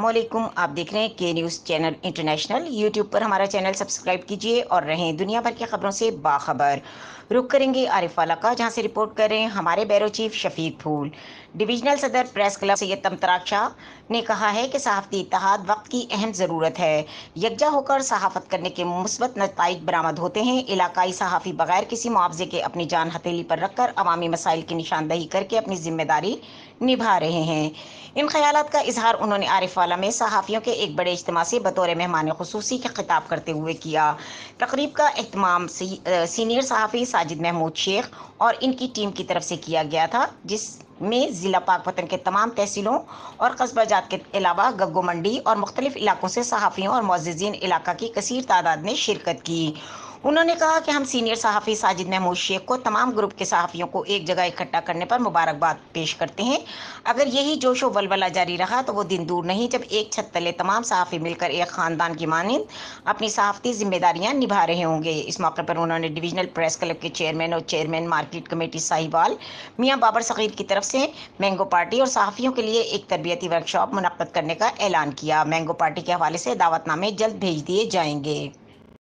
वालेकुम आप देख रहे हैं के न्यूज़ चैनल इंटरनेशनल यूट्यूब पर हमारा चैनल सब्सक्राइब कीजिए और रहें दुनिया भर की खबरों से बाखबर रुक करेंगे आरिफ वाला का जहाँ से रिपोर्ट कर रहे हैं हमारे बैरो चीफ शफीक फूल डिवीजनल सदर प्रेस क्लब सैयद तमतराक शाह ने कहा है कि सहाफ़ती इतिहाद वक्त की अहम ज़रूरत है यकजा होकर सहाफ़त करने के मुस्बत नतज बरामद होते हैं इलाकई सहाफ़ी बगैर किसी मुआवजे के अपनी जान हथेली पर रखकर अवामी मसाइल की निशानदही करके अपनी जिम्मेदारी निभा रहे हैं इन ख्याल का इजहार उन्होंने आरिफ वाला में सहाफ़ियों के एक बड़े इज्तम से बतौर मेहमान खसूसी के खिताब करते हुए किया तकरीब का अहतमाम सी, सीनियर सहाफ़ी साजिद महमूद शेख और इनकी टीम की तरफ से किया गया था जिसमें ज़िला पाक वतन के तमाम तहसीलों और कस्बा जात के अलावा गग्गो मंडी और मुख्तलिफ इलाकों से सहाफ़ियों और मोजीन इलाका की कसर तादाद ने शिरकत की उन्होंने कहा कि हम सीनियर सहाफ़ी साजिद महमूद शेख को तमाम ग्रुप के सहाफ़ियों को एक जगह इकट्ठा करने पर मुबारकबाद पेश करते हैं अगर यही जोश व बलबला जारी रहा तो वो दिन दूर नहीं जब एक छत तले तमाम सहाफ़ी मिलकर एक ख़ानदान की मानंद अपनी सहाफ़ती जिम्मेदारियाँ निभा रहे होंगे इस मौके पर उन्होंने डिवीजनल प्रेस क्लब के चेयरमैन और चेयरमैन मार्केट कमेटी साहिबाल मियाँ बाबर सगीर की तरफ से मैंगो पार्टी और सहाफ़ियों के लिए एक तरबियती वर्कशॉप मुनद करने का ऐलान किया मैंगो पार्टी के हवाले से दावतनामे जल्द भेज दिए जाएंगे